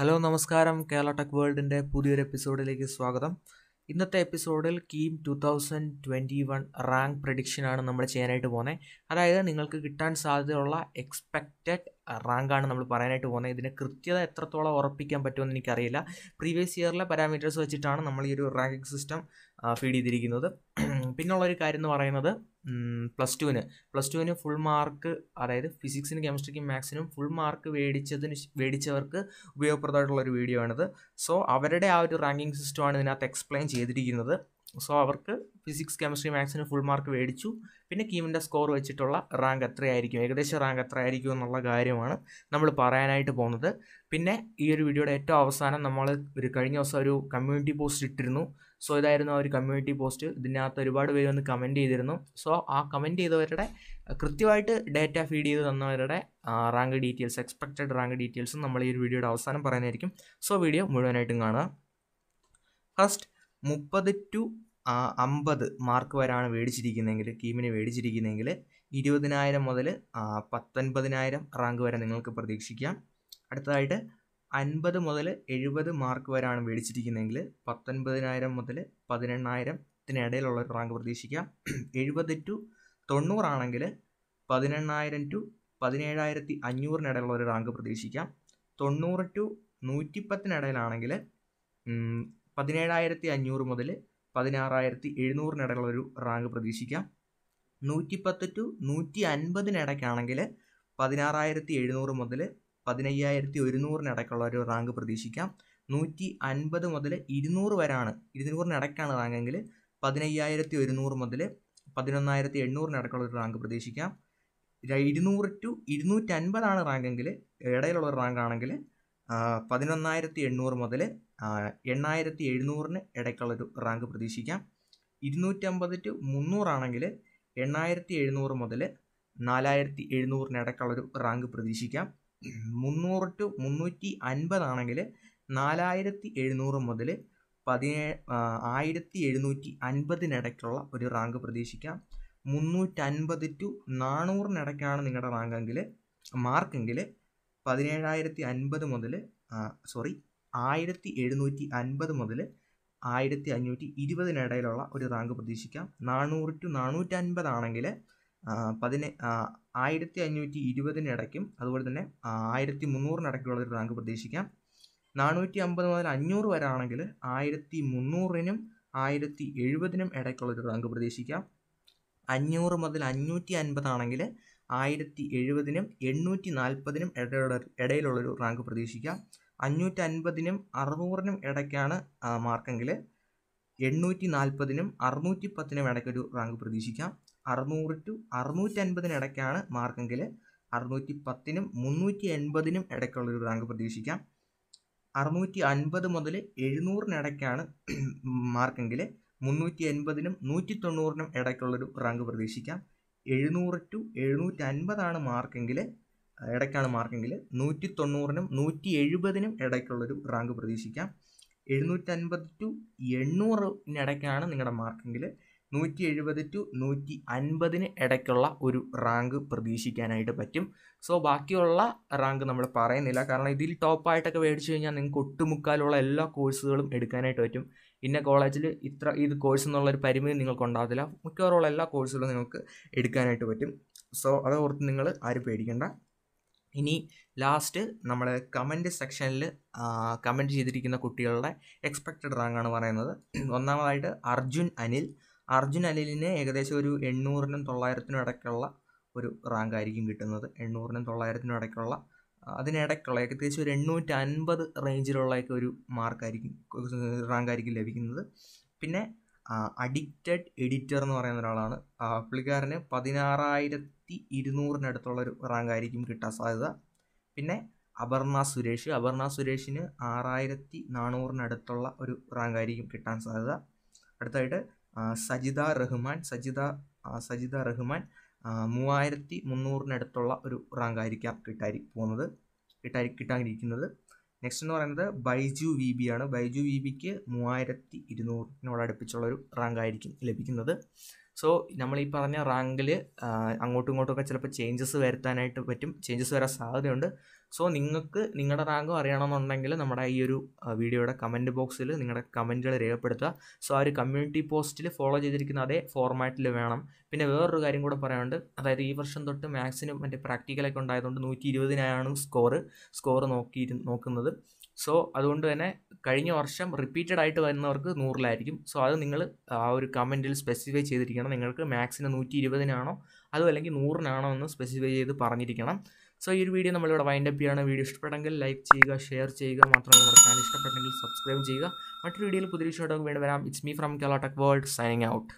hello നമസ്കാരം Kerala tech വേൾഡിൻ്റെ പുതിയൊരു എപ്പിസോഡിലേക്ക് സ്വാഗതം ഇന്നത്തെ എപ്പിസോഡിൽ KEAM two thousand twenty one rank പ്രഡിക്ഷനാണ് നമ്മൾ ചെയ്യാനായിട്ട് പോകുന്നത് അതായത് നിങ്ങൾക്ക് കിട്ടാൻ സാധ്യതയുള്ള എക്സ്പെക്റ്റഡ് റാങ്കാണ് നമ്മൾ പറയാനായിട്ട് പോകുന്നത് ഇതിന് കൃത്യത എത്രത്തോളം ഉറപ്പിക്കാൻ പറ്റുമെന്ന് എനിക്കറിയില്ല പ്രീവിയസ് ഇയറിലെ പാരാമീറ്റേഴ്സ് വെച്ചിട്ടാണ് നമ്മൾ ഈ ഒരു റാങ്കിങ് സിസ്റ്റം ഫീഡ് ചെയ്തിരിക്കുന്നത് പിന്നുള്ളൊരു കാര്യം എന്ന് പറയുന്നത് പ്ലസ് ടുവിന് പ്ലസ് ടുവിന് ഫുൾ മാർക്ക് അതായത് ഫിസിക്സിനും കെമിസ്ട്രിക്കും മാത്സിനും ഫുൾ മാർക്ക് മേടിച്ചതിന് മേടിച്ചവർക്ക് ഒരു വീഡിയോ ആണിത് സോ അവരുടെ ആ ഒരു റാങ്കിങ് സിസ്റ്റമാണ് ഇതിനകത്ത് എക്സ്പ്ലെയിൻ ചെയ്തിരിക്കുന്നത് സോ അവർക്ക് ഫിസിക്സ് കെമിസ്ട്രി മാത്സിന് ഫുൾ മാർക്ക് മേടിച്ചു പിന്നെ കീമിൻ്റെ സ്കോർ വെച്ചിട്ടുള്ള റാങ്ക് എത്രയായിരിക്കും ഏകദേശം റാങ്ക് എത്രയായിരിക്കും എന്നുള്ള കാര്യമാണ് നമ്മൾ പറയാനായിട്ട് പോകുന്നത് പിന്നെ ഈ ഒരു വീഡിയോയുടെ ഏറ്റവും അവസാനം നമ്മൾ ഒരു കഴിഞ്ഞ ദിവസം ഒരു കമ്മ്യൂണിറ്റി പോസ്റ്റ് ഇട്ടിരുന്നു സോ ഇതായിരുന്നു ആ ഒരു കമ്മ്യൂണിറ്റി പോസ്റ്റ് ഇതിനകത്ത് ഒരുപാട് പേര് വന്ന് കമൻറ്റ് ചെയ്തിരുന്നു സോ ആ കമൻറ്റ് ചെയ്തവരുടെ കൃത്യമായിട്ട് ഡേറ്റ ഫീഡ് ചെയ്ത് തന്നവരുടെ റാങ്ക് ഡീറ്റെയിൽസ് എക്സ്പെക്റ്റഡ് റാങ്ക് ഡീറ്റെയിൽസും നമ്മൾ ഈ ഒരു വീഡിയോയുടെ അവസാനം പറയാനായിരിക്കും സോ വീഡിയോ മുഴുവനായിട്ടും കാണുക ഫസ്റ്റ് മുപ്പത് ടു അമ്പത് മാർക്ക് വരെയാണ് മേടിച്ചിരിക്കുന്നതെങ്കിൽ കീമിന് മേടിച്ചിരിക്കുന്നതെങ്കിൽ ഇരുപതിനായിരം മുതൽ പത്തൊൻപതിനായിരം റാങ്ക് വരെ നിങ്ങൾക്ക് പ്രതീക്ഷിക്കാം അടുത്തതായിട്ട് അൻപത് മുതൽ എഴുപത് മാർക്ക് വരെയാണ് മേടിച്ചിരിക്കുന്നതെങ്കിൽ പത്തൊൻപതിനായിരം മുതൽ പതിനെണ്ണായിരത്തിനിടയിലുള്ള ഒരു റാങ്ക് പ്രതീക്ഷിക്കാം എഴുപത് ടു തൊണ്ണൂറാണെങ്കിൽ പതിനെണ്ണായിരം ടു പതിനേഴായിരത്തി അഞ്ഞൂറിനിടയിലുള്ള ഒരു റാങ്ക് പ്രതീക്ഷിക്കാം തൊണ്ണൂറ് ടു നൂറ്റിപ്പത്തിനിടയിലാണെങ്കിൽ പതിനേഴായിരത്തി അഞ്ഞൂറ് മുതൽ പതിനാറായിരത്തി എഴുന്നൂറിനിടയിലുള്ളൊരു റാങ്ക് പ്രതീക്ഷിക്കാം നൂറ്റിപ്പത്ത് ടു നൂറ്റി അൻപതിനിടയ്ക്കാണെങ്കിൽ പതിനാറായിരത്തി എഴുന്നൂറ് മുതൽ പതിനയ്യായിരത്തി ഒരുന്നൂറിനിടയ്ക്കുള്ള ഒരു റാങ്ക് പ്രതീക്ഷിക്കാം നൂറ്റി അൻപത് മുതൽ ഇരുന്നൂറ് വരെയാണ് ഇരുന്നൂറിനിടയ്ക്കാണ് റാങ്കെങ്കിൽ പതിനയ്യായിരത്തി ഒരുന്നൂറ് മുതൽ പതിനൊന്നായിരത്തി എണ്ണൂറിനിടയ്ക്കുള്ള ഒരു റാങ്ക് പ്രതീക്ഷിക്കാം ഇരുന്നൂറ് ടു ഇരുന്നൂറ്റി ഇരുന്നൂറ്റൻപതാണ് റാങ്കെങ്കിൽ ഇടയിലുള്ള റാങ്ക് ആണെങ്കിൽ പതിനൊന്നായിരത്തി എണ്ണൂറ് മുതൽ എണ്ണായിരത്തി എഴുന്നൂറിന് ഇടയ്ക്കുള്ളൊരു റാങ്ക് പ്രതീക്ഷിക്കാം ഇരുന്നൂറ്റമ്പത് ടു മുന്നൂറാണെങ്കിൽ എണ്ണായിരത്തി എഴുന്നൂറ് മുതൽ നാലായിരത്തി എഴുന്നൂറിന് ഇടയ്ക്കുള്ളൊരു റാങ്ക് പ്രതീക്ഷിക്കാം മുന്നൂറ് ടു മുന്നൂറ്റി അൻപതാണെങ്കിൽ നാലായിരത്തി എഴുന്നൂറ് മുതൽ പതിനേ ആയിരത്തി എഴുന്നൂറ്റി അൻപതിനിടയ്ക്കുള്ള ഒരു റാങ്ക് പ്രതീക്ഷിക്കാം മുന്നൂറ്റൻപത് ടു നാനൂറിനിടയ്ക്കാണ് നിങ്ങളുടെ റാങ്കെങ്കിൽ മാർക്കെങ്കിൽ പതിനേഴായിരത്തി അൻപത് മുതൽ സോറി ആയിരത്തി എഴുന്നൂറ്റി അൻപത് മുതൽ ആയിരത്തി അഞ്ഞൂറ്റി ഇരുപതിനിടയിലുള്ള ഒരു റാങ്ക് പ്രതീക്ഷിക്കാം നാനൂറ് ടു നാനൂറ്റി നാനൂറ്റൻപതാണെങ്കിൽ പതിനെ ആയിരത്തി അഞ്ഞൂറ്റി ഇരുപതിനിടയ്ക്കും അതുപോലെ തന്നെ ആയിരത്തി മുന്നൂറിനിടയ്ക്കുള്ള ഒരു റാങ്ക് പ്രതീക്ഷിക്കാം നാനൂറ്റി അമ്പത് മുതൽ അഞ്ഞൂറ് വരെ ആണെങ്കിൽ ആയിരത്തി മുന്നൂറിനും ആയിരത്തി എഴുപതിനും ഇടയ്ക്കുള്ള ഒരു റാങ്ക് പ്രതീക്ഷിക്കാം അഞ്ഞൂറ് മുതൽ അഞ്ഞൂറ്റി അൻപതാണെങ്കിൽ ആയിരത്തി എഴുപതിനും എണ്ണൂറ്റി നാൽപ്പതിനും ഇടയിലുള്ള ഇടയിലുള്ളൊരു റാങ്ക് പ്രതീക്ഷിക്കാം അഞ്ഞൂറ്റി അൻപതിനും അറുന്നൂറിനും ഇടയ്ക്കാണ് മാർക്കെങ്കിൽ എണ്ണൂറ്റി നാൽപ്പതിനും അറുന്നൂറ്റി പത്തിനും ഇടയ്ക്കൊരു റാങ്ക് പ്രതീക്ഷിക്കാം അറുന്നൂറ് ടു അറുന്നൂറ്റി അൻപതിന് ഇടയ്ക്കാണ് മാർക്കെങ്കിൽ അറുന്നൂറ്റി പത്തിനും മുന്നൂറ്റി എൺപതിനും ഇടയ്ക്കുള്ളൊരു റാങ്ക് പ്രതീക്ഷിക്കാം അറുന്നൂറ്റി അൻപത് മുതൽ എഴുന്നൂറിനിടയ്ക്കാണ് മാർക്കെങ്കിൽ മുന്നൂറ്റി എൺപതിനും നൂറ്റി തൊണ്ണൂറിനും ഇടയ്ക്കുള്ളൊരു റാങ്ക് പ്രതീക്ഷിക്കാം എഴുന്നൂറ് ടു എഴുന്നൂറ്റി അൻപതാണ് മാർക്കെങ്കിൽ ഇടയ്ക്കാണ് മാർക്കെങ്കിൽ നൂറ്റി തൊണ്ണൂറിനും നൂറ്റി എഴുപതിനും ഇടയ്ക്കുള്ളൊരു റാങ്ക് പ്രതീക്ഷിക്കാം എഴുന്നൂറ്റി അൻപത് ടു എണ്ണൂറിനിടയ്ക്കാണ് നിങ്ങളുടെ മാർക്കെങ്കിൽ നൂറ്റി എഴുപത് ടു നൂറ്റി അൻപതിന് ഇടയ്ക്കുള്ള ഒരു റാങ്ക് പ്രതീക്ഷിക്കാനായിട്ട് പറ്റും സോ ബാക്കിയുള്ള റാങ്ക് നമ്മൾ പറയുന്നില്ല കാരണം ഇതിൽ ടോപ്പായിട്ടൊക്കെ മേടിച്ചു കഴിഞ്ഞാൽ നിങ്ങൾക്ക് ഒട്ടുമുക്കാലുള്ള എല്ലാ കോഴ്സുകളും എടുക്കാനായിട്ട് പറ്റും ഇന്ന കോളേജിൽ ഇത്ര ഇത് കോഴ്സ് എന്നുള്ളൊരു പരിമിതി നിങ്ങൾക്ക് ഉണ്ടാകത്തില്ല മിക്കവാറുള്ള എല്ലാ കോഴ്സുകളും നിങ്ങൾക്ക് എടുക്കാനായിട്ട് പറ്റും സോ അത് ഓർത്ത് നിങ്ങൾ ആരും പേടിക്കേണ്ട ഇനി ലാസ്റ്റ് നമ്മൾ കമൻറ്റ് സെക്ഷനിൽ കമൻറ്റ് ചെയ്തിരിക്കുന്ന കുട്ടികളുടെ എക്സ്പെക്റ്റഡ് റാങ്കാണ് പറയുന്നത് ഒന്നാമതായിട്ട് അർജുൻ അനിൽ അർജുൻ അലിലിന് ഏകദേശം ഒരു എണ്ണൂറിനും തൊള്ളായിരത്തിനും ഇടയ്ക്കുള്ള ഒരു റാങ്ക് ആയിരിക്കും കിട്ടുന്നത് എണ്ണൂറിനും തൊള്ളായിരത്തിനും ഇടയ്ക്കുള്ള അതിനിടയ്ക്കുള്ള ഏകദേശം ഒരു എണ്ണൂറ്റി അൻപത് റേഞ്ചിലുള്ളയൊക്കെ ഒരു മാർക്കായിരിക്കും ആയിരിക്കും ലഭിക്കുന്നത് പിന്നെ അഡിക്റ്റഡ് എഡിറ്റർ എന്ന് പറയുന്ന ഒരാളാണ് പുള്ളിക്കാരന് പതിനാറായിരത്തി ഇരുന്നൂറിനടുത്തുള്ള ഒരു റാങ്ക് ആയിരിക്കും കിട്ടാൻ സാധ്യത പിന്നെ അപർണ സുരേഷ് അപർണ സുരേഷിന് ആറായിരത്തി നാനൂറിനടുത്തുള്ള ഒരു റാങ്ക് ആയിരിക്കും കിട്ടാൻ സാധ്യത അടുത്തായിട്ട് സജിത റഹ്മാൻ സജിത സജിത റഹ്മാൻ മൂവായിരത്തി മുന്നൂറിനടുത്തുള്ള ഒരു റാങ്ക് ആയിരിക്കാം കിട്ടാരി പോകുന്നത് കിട്ടാരി കിട്ടാനിരിക്കുന്നത് നെക്സ്റ്റ് എന്ന് പറയുന്നത് ബൈജു വി ബി ആണ് ബൈജു വി ബിക്ക് മൂവായിരത്തി ഇരുന്നൂറിനോട് അടുപ്പിച്ചുള്ളൊരു ആയിരിക്കും ലഭിക്കുന്നത് സോ നമ്മൾ ഈ പറഞ്ഞ റാങ്കിൽ അങ്ങോട്ടും ഇങ്ങോട്ടുമൊക്കെ ചിലപ്പോൾ ചേഞ്ചസ് വരുത്താനായിട്ട് പറ്റും ചേഞ്ചസ് വരാൻ സാധ്യതയുണ്ട് സോ നിങ്ങൾക്ക് നിങ്ങളുടെ റാങ്കും അറിയണമെന്നുണ്ടെങ്കിൽ നമ്മുടെ ഈ ഒരു വീഡിയോയുടെ കമൻറ്റ് ബോക്സിൽ നിങ്ങളുടെ കമൻറ്റുകൾ രേഖപ്പെടുത്തുക സോ ആ ഒരു കമ്മ്യൂണിറ്റി പോസ്റ്റിൽ ഫോളോ ചെയ്തിരിക്കുന്ന അതേ ഫോർമാറ്റിൽ വേണം പിന്നെ വേറൊരു കാര്യം കൂടെ പറയാനുണ്ട് അതായത് ഈ വർഷം തൊട്ട് മാത്സിന് മറ്റേ പ്രാക്ടിക്കലൊക്കെ ഉണ്ടായതുകൊണ്ട് നൂറ്റി ഇരുപതിനായാണ് സ്കോർ സ്കോർ നോക്കി നോക്കുന്നത് സോ അതുകൊണ്ട് തന്നെ കഴിഞ്ഞ വർഷം റിപ്പീറ്റഡ് ആയിട്ട് വരുന്നവർക്ക് നൂറിലായിരിക്കും സോ അത് നിങ്ങൾ ആ ഒരു കമൻറ്റിൽ സ്പെസിഫൈ ചെയ്തിരിക്കണം നിങ്ങൾക്ക് മാത്സിന് നൂറ്റി ഇരുപതിനാണോ അതും അല്ലെങ്കിൽ നൂറിനാണോ എന്ന് സ്പെസിഫൈ ചെയ്ത് പറഞ്ഞിരിക്കണം സോ ഈ ഒരു വീഡിയോ നമ്മളിവിടെ വൈൻഡ് അപ്പ് വീഡിയോ ഇഷ്ടപ്പെട്ടെങ്കിൽ ലൈക്ക് ചെയ്യുക ഷെയർ ചെയ്യുക മാത്രമല്ല നമ്മുടെ ചാനൽ ഇഷ്ടപ്പെട്ടെങ്കിൽ സബ്സ്ക്രൈബ് ചെയ്യുക മറ്റൊരു വീഡിയോയിൽ പുതിയ ഷോട്ടോ വേണ്ടി വരാം it's me from Kelotech world signing out